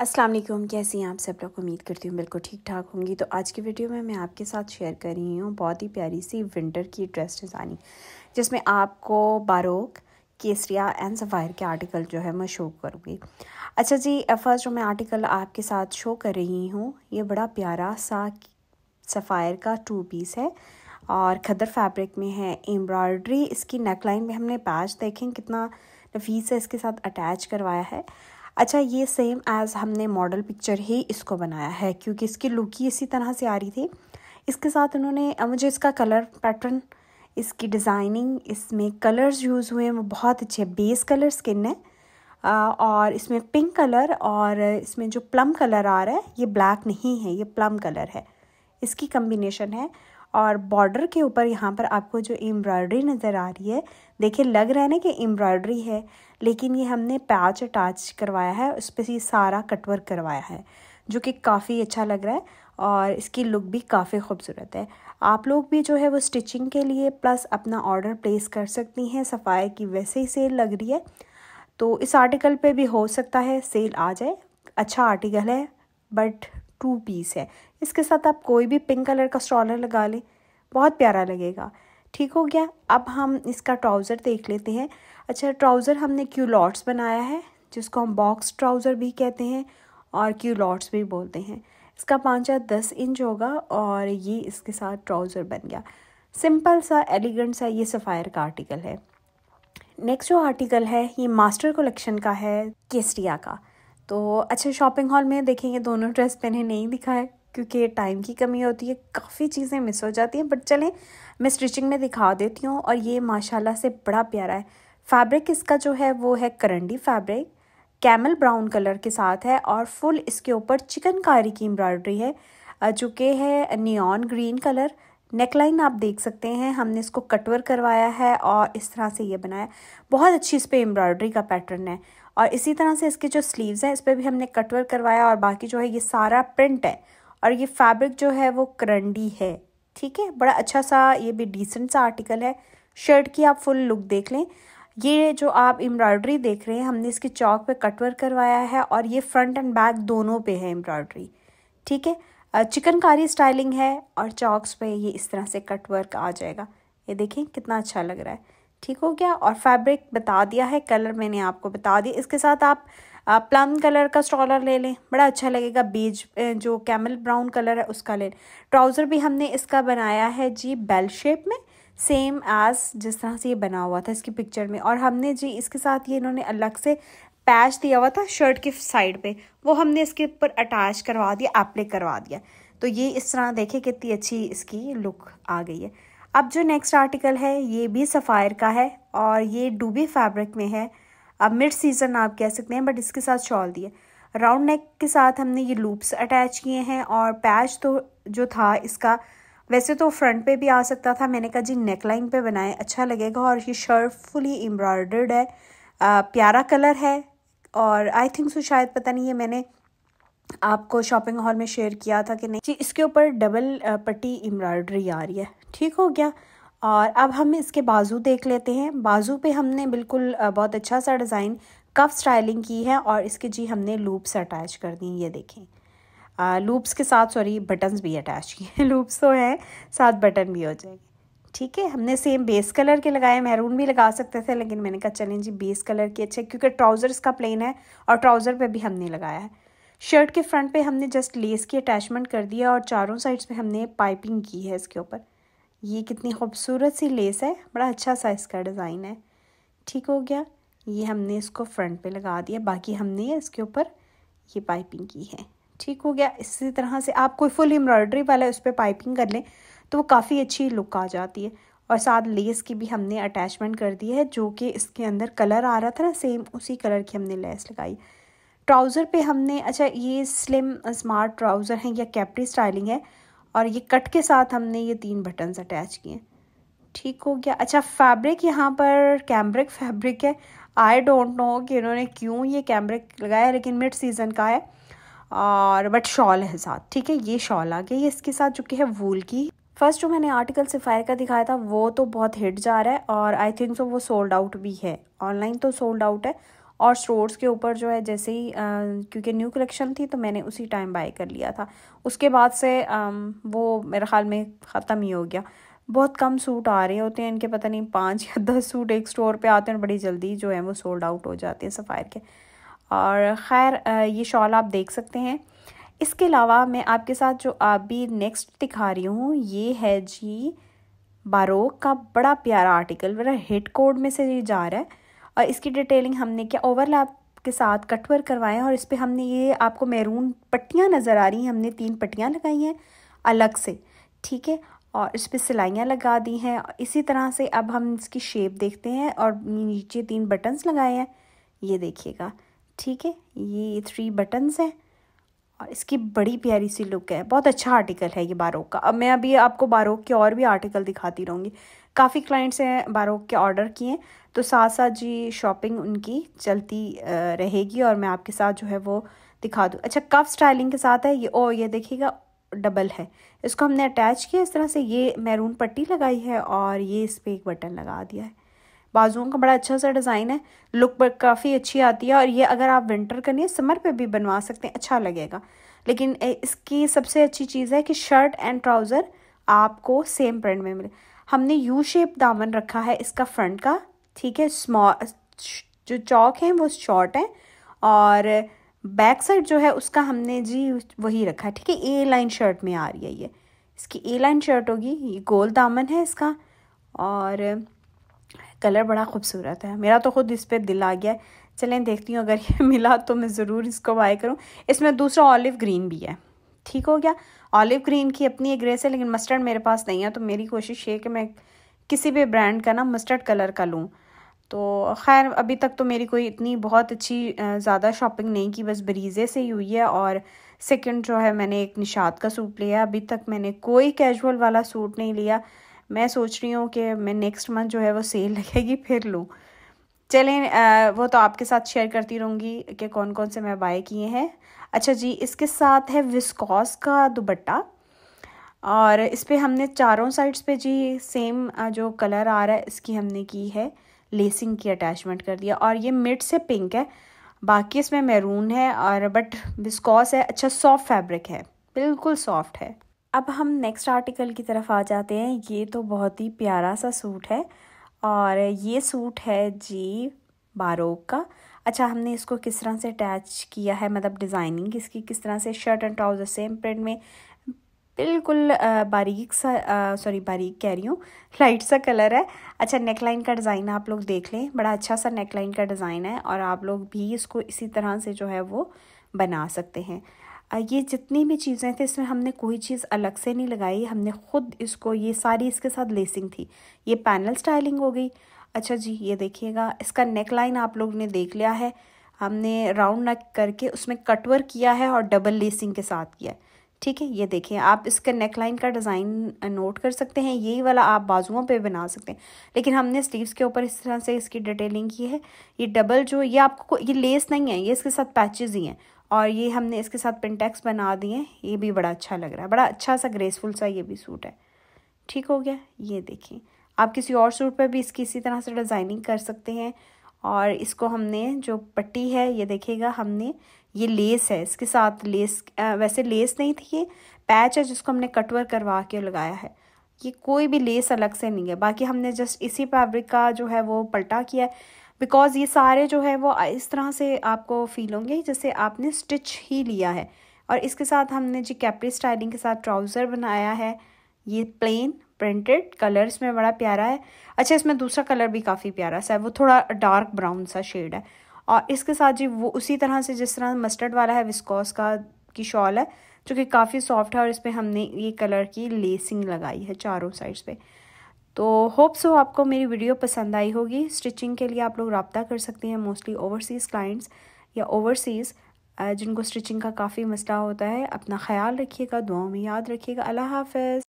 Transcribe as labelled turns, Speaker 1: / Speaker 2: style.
Speaker 1: अस्सलाम वालेकुम हैं आप सब लोग उम्मीद करती हूँ बिल्कुल ठीक ठाक होंगी तो आज की वीडियो में मैं आपके साथ शेयर कर रही हूँ बहुत ही प्यारी सी विंटर की ड्रेस डिज़ाइनिंग जिसमें आपको बारोक केसरिया एंड सफ़ायर के आर्टिकल जो है मैं शो करूँगी अच्छा जी फर्स्ट जो मैं आर्टिकल आपके साथ शो कर रही हूँ ये बड़ा प्यारा सा सफ़ायर का टू पीस है और खदर फैब्रिक में है एम्ब्रॉयड्री इसकी नेकलाइन में हमने पैच देखें कितना नफीस से इसके साथ अटैच करवाया है अच्छा ये सेम एज़ हमने मॉडल पिक्चर ही इसको बनाया है क्योंकि इसकी लुक ही इसी तरह से आ रही थी इसके साथ उन्होंने मुझे इसका कलर पैटर्न इसकी डिज़ाइनिंग इसमें कलर्स यूज़ हुए हैं वो बहुत अच्छे बेस कलर स्किन है और इसमें पिंक कलर और इसमें जो प्लम कलर आ रहा है ये ब्लैक नहीं है ये प्लम कलर है इसकी कम्बिनेशन है और बॉर्डर के ऊपर यहाँ पर आपको जो एम्ब्रॉयडरी नज़र आ रही है देखिए लग रहा है ना कि एम्ब्रॉयडरी है लेकिन ये हमने पैच अटैच करवाया है उस पर ये सारा कटवर्क करवाया है जो कि काफ़ी अच्छा लग रहा है और इसकी लुक भी काफ़ी खूबसूरत है आप लोग भी जो है वो स्टिचिंग के लिए प्लस अपना ऑर्डर प्लेस कर सकती हैं सफ़ाई की वैसे ही सेल लग रही है तो इस आर्टिकल पे भी हो सकता है सेल आ जाए अच्छा आर्टिकल है बट टू पीस है इसके साथ आप कोई भी पिंक कलर का स्ट्रॉलर लगा लें बहुत प्यारा लगेगा ठीक हो गया अब हम इसका ट्राउज़र देख लेते हैं अच्छा ट्राउज़र हमने क्यूलॉट्स बनाया है जिसको हम बॉक्स ट्राउज़र भी कहते हैं और क्यूलॉट्स भी बोलते हैं इसका पाँचा दस इंच होगा और ये इसके साथ ट्राउज़र बन गया सिंपल सा एलिगेंट सा ये सफ़ायर का आर्टिकल है नेक्स्ट जो आर्टिकल है ये मास्टर कलेक्शन का है केसरिया का तो अच्छा शॉपिंग हॉल में देखेंगे दोनों ड्रेस पहने नहीं दिखा है क्योंकि टाइम की कमी होती है काफ़ी चीज़ें मिस हो जाती हैं बट चलें मैं स्टिचिंग में दिखा देती हूँ और ये माशाला से बड़ा प्यारा है फैब्रिक इसका जो है वो है करंडी फैब्रिक कैमल ब्राउन कलर के साथ है और फुल इसके ऊपर चिकनकारी की एम्ब्रॉयडरी है जो के है नियॉन ग्रीन कलर नेकलाइन आप देख सकते हैं हमने इसको कटवर करवाया है और इस तरह से ये बनाया बहुत अच्छी इस पर एम्ब्रॉयडरी का पैटर्न है और इसी तरह से इसके जो स्लीव्स हैं इस पर भी हमने कटवर्क करवाया और बाकी जो है ये सारा प्रिंट है और ये फैब्रिक जो है वो करंडी है ठीक है बड़ा अच्छा सा ये भी डिसेंट सा आर्टिकल है शर्ट की आप फुल लुक देख लें ये जो आप एम्ब्रॉयडरी देख रहे हैं हमने इसके चौक पे कटवर करवाया है और ये फ्रंट एंड बैक दोनों पे है एम्ब्रॉयडरी ठीक है चिकनकारी स्टाइलिंग है और चौक्स पे ये इस तरह से कटवर्क आ जाएगा ये देखें कितना अच्छा लग रहा है ठीक हो गया और फैब्रिक बता दिया है कलर मैंने आपको बता दिया इसके साथ आप प्लम कलर का स्ट्रॉलर ले लें बड़ा अच्छा लगेगा बीज जो कैमल ब्राउन कलर है उसका ले ट्राउज़र भी हमने इसका बनाया है जी बेल शेप में सेम एज जिस तरह से ये बना हुआ था इसकी पिक्चर में और हमने जी इसके साथ ये इन्होंने अलग से पैच दिया हुआ था शर्ट के साइड पे वो हमने इसके ऊपर अटैच करवा दिया एप्लिक करवा दिया तो ये इस तरह देखे कितनी अच्छी इसकी लुक आ गई है अब जो नेक्स्ट आर्टिकल है ये भी सफ़ायर का है और ये डूबी फैब्रिक में है अब मिड सीज़न आप कह सकते हैं बट इसके साथ शॉल दिए राउंड नेक के साथ हमने ये लूप्स अटैच किए हैं और पैच तो जो था इसका वैसे तो फ्रंट पे भी आ सकता था मैंने कहा जी नेक लाइन पे बनाए अच्छा लगेगा और ये शर्ट फुली एम्ब्रॉयडर्ड है आ, प्यारा कलर है और आई थिंक सो शायद पता नहीं ये मैंने आपको शॉपिंग हॉल में शेयर किया था कि नहीं जी इसके ऊपर डबल पट्टी एम्ब्रॉयडरी आ रही है ठीक हो गया और अब हम इसके बाजू देख लेते हैं बाजू पे हमने बिल्कुल बहुत अच्छा सा डिज़ाइन कफ स्टाइलिंग की है और इसके जी हमने लूप्स अटैच कर दी ये देखें आ, लूप्स के साथ सॉरी बटन्स भी अटैच किए हैं लूप्स तो हैं साथ बटन भी हो जाएंगे ठीक है हमने सेम बेस कलर के लगाए मैरून भी लगा सकते थे लेकिन मैंने कहा चलें जी बेस कलर के अच्छे क्योंकि ट्राउज़र्स का प्लेन है और ट्राउज़र पे भी हमने लगाया है शर्ट के फ्रंट पे हमने जस्ट लेस की अटैचमेंट कर दिया और चारों साइड्स पे हमने पाइपिंग की है इसके ऊपर ये कितनी खूबसूरत सी लेस है बड़ा अच्छा सा इसका डिज़ाइन है ठीक हो गया ये हमने इसको फ्रंट पे लगा दिया बाकी हमने इसके ऊपर ये पाइपिंग की है ठीक हो गया इसी तरह से आप कोई फुल एम्ब्रॉयडरी वाला उस पर पाइपिंग कर लें तो वो काफ़ी अच्छी लुक आ जाती है और साथ लेस की भी हमने अटैचमेंट कर दी है जो कि इसके अंदर कलर आ रहा था ना सेम उसी कलर की हमने लेस लगाई ट्राउज़र पे हमने अच्छा ये स्लिम स्मार्ट ट्राउज़र हैं या कैपरी स्टाइलिंग है और ये कट के साथ हमने ये तीन बटन्स अटैच किए ठीक हो गया अच्छा फैब्रिक यहाँ पर कैम्ब्रिक फैब्रिक है आई डोंट नो कि इन्होंने क्यों ये कैम्ब्रिक लगाया लेकिन मिड सीज़न का है और बट शॉल है साथ ठीक है ये शॉल आ गया ये इसके साथ जो कि है वूल की फर्स्ट जो मैंने आर्टिकल सिफायर का दिखाया था वो तो बहुत हिट जा रहा है और आई थिंक सो वो सोल्ड आउट भी है ऑनलाइन तो सोल्ड आउट है और स्टोर्स के ऊपर जो है जैसे ही क्योंकि न्यू कलेक्शन थी तो मैंने उसी टाइम बाय कर लिया था उसके बाद से वो मेरे ख्याल में ख़त्म ही हो गया बहुत कम सूट आ रहे होते हैं इनके पता नहीं पाँच या दस सूट एक स्टोर पे आते हैं बड़ी जल्दी जो है वो सोल्ड आउट हो जाते हैं सफ़ायर के और खैर ये शॉल आप देख सकते हैं इसके अलावा मैं आपके साथ जो अभी नेक्स्ट दिखा रही हूँ ये है जी बारोक का बड़ा प्यारा आर्टिकल मेरा हेड कोड में से ये जा रहा है और इसकी डिटेलिंग हमने क्या ओवरलैप के साथ कटवर हैं और इस पर हमने ये आपको मैरून पट्टियाँ नज़र आ रही हैं हमने तीन पट्टियाँ लगाई हैं अलग से ठीक है और इस पर सिलाइयाँ लगा दी हैं इसी तरह से अब हम इसकी शेप देखते हैं और नीचे तीन बटन्स लगाए हैं ये देखिएगा ठीक है ये थ्री बटन्स हैं और इसकी बड़ी प्यारी सी लुक है बहुत अच्छा आर्टिकल है ये बारोक का अब मैं अभी आपको बारोक के और भी आर्टिकल दिखाती रहूँगी काफ़ी क्लाइंट्स हैं बारोक के ऑर्डर किए तो साथ साथ जी शॉपिंग उनकी चलती रहेगी और मैं आपके साथ जो है वो दिखा दूँ अच्छा कफ स्टाइलिंग के साथ है ये ओ ये देखिएगा डबल है इसको हमने अटैच किया इस तरह से ये मैरून पट्टी लगाई है और ये इस पर एक बटन लगा दिया है बाजुओं का बड़ा अच्छा सा डिज़ाइन है लुक काफ़ी अच्छी आती है और ये अगर आप विंटर करनी है समर पे भी बनवा सकते हैं अच्छा लगेगा लेकिन इसकी सबसे अच्छी चीज़ है कि शर्ट एंड ट्राउज़र आपको सेम प्रिंट में मिले हमने यू शेप दामन रखा है इसका फ्रंट का ठीक है स्मॉल जो चौक है वो शॉर्ट है और बैक साइड जो है उसका हमने जी वही रखा है ठीक है ए लाइन शर्ट में आ रही है ये इसकी ए लाइन शर्ट होगी ये गोल दामन है इसका और कलर बड़ा खूबसूरत है मेरा तो ख़ुद इस पर दिल आ गया है चलें देखती हूँ अगर ये मिला तो मैं ज़रूर इसको बाय करूँ इसमें दूसरा ऑलिव ग्रीन भी है ठीक हो गया ऑलिव ग्रीन की अपनी एक ग्रेस है लेकिन मस्टर्ड मेरे पास नहीं है तो मेरी कोशिश है कि मैं किसी भी ब्रांड का ना मस्टर्ड कलर का लूँ तो खैर अभी तक तो मेरी कोई इतनी बहुत अच्छी ज़्यादा शॉपिंग नहीं की बस बरीज़े से ही हुई है और सेकंड जो है मैंने एक निषाद का सूट लिया अभी तक मैंने कोई कैजुअल वाला सूट नहीं लिया मैं सोच रही हूँ कि मैं नेक्स्ट मंथ जो है वो सेल लगेगी फिर लूँ चलें वो तो आपके साथ शेयर करती रहूँगी कि कौन कौन से मैं बाय किए हैं अच्छा जी इसके साथ है विस्कॉस का दुबट्टा और इस पर हमने चारों साइड्स पे जी सेम जो कलर आ रहा है इसकी हमने की है लेसिंग की अटैचमेंट कर दिया और ये मिड से पिंक है बाकी इसमें मैरून है और बट विस्कॉस है अच्छा सॉफ्ट फैब्रिक है बिल्कुल सॉफ्ट है अब हम नेक्स्ट आर्टिकल की तरफ आ जाते हैं ये तो बहुत ही प्यारा सा सूट है और ये सूट है जी बारोक का अच्छा हमने इसको किस तरह से अटैच किया है मतलब डिज़ाइनिंग इसकी किस तरह से shirt and trouser same print में बिल्कुल बारीक सा सॉरी बारीक कह रही हूँ लाइट सा कलर है अच्छा नेक लाइन का डिज़ाइन आप लोग देख लें बड़ा अच्छा सा नेक लाइन का डिज़ाइन है और आप लोग भी इसको इसी तरह से जो है वो बना सकते हैं ये जितनी भी चीज़ें थी इसमें हमने कोई चीज़ अलग से नहीं लगाई हमने ख़ुद इसको ये सारी इसके साथ लेसिंग थी ये पैनल स्टाइलिंग हो गई अच्छा जी ये देखिएगा इसका नेक लाइन आप लोग ने देख लिया है हमने राउंड नेक करके उसमें कटवर किया है और डबल लेसिंग के साथ किया है ठीक है ये देखिए आप इसके नेक लाइन का डिज़ाइन नोट कर सकते हैं यही वाला आप बाजुओं पे बना सकते हैं लेकिन हमने स्लीव्स के ऊपर इस तरह से इसकी डिटेलिंग की है ये डबल जो ये आपको ये लेस नहीं है ये इसके साथ पैचेज़ ही हैं और ये हमने इसके साथ पिनटेक्स बना दिए ये भी बड़ा अच्छा लग रहा है बड़ा अच्छा सा ग्रेसफुल सा ये भी सूट है ठीक हो गया ये देखिए आप किसी और सूट पर भी इसकी इसी तरह से डिज़ाइनिंग कर सकते हैं और इसको हमने जो पट्टी है ये देखिएगा हमने ये लेस है इसके साथ लेस वैसे लेस नहीं थी ये पैच है जिसको हमने कटवर करवा के लगाया है ये कोई भी लेस अलग से नहीं है बाकी हमने जस्ट इसी फैब्रिक का जो है वो पलटा किया है बिकॉज़ ये सारे जो है वो इस तरह से आपको फील होंगे जैसे आपने स्टिच ही लिया है और इसके साथ हमने जी कैपरी स्टाइलिंग के साथ ट्राउज़र बनाया है ये प्लेन प्रिंटेड कलर इसमें बड़ा प्यारा है अच्छा इसमें दूसरा कलर भी काफ़ी प्यारा सा है वो थोड़ा डार्क ब्राउन सा शेड है और इसके साथ जी वो उसी तरह से जिस तरह मस्टर्ड वाला है विस्कॉस का की शॉल है जो कि काफ़ी सॉफ्ट है और इस पर हमने ये कलर की लेसिंग लगाई है चारों साइड्स पे तो होप सो आपको मेरी वीडियो पसंद आई होगी स्टिचिंग के लिए आप लोग रबता कर सकते हैं मोस्टली ओवरसीज़ क्लाइंट्स या ओवरसीज़ जिनको स्टिचिंग का काफ़ी मसला होता है अपना ख्याल रखिएगा दुआओं में याद रखिएगा अल्लाह हाफ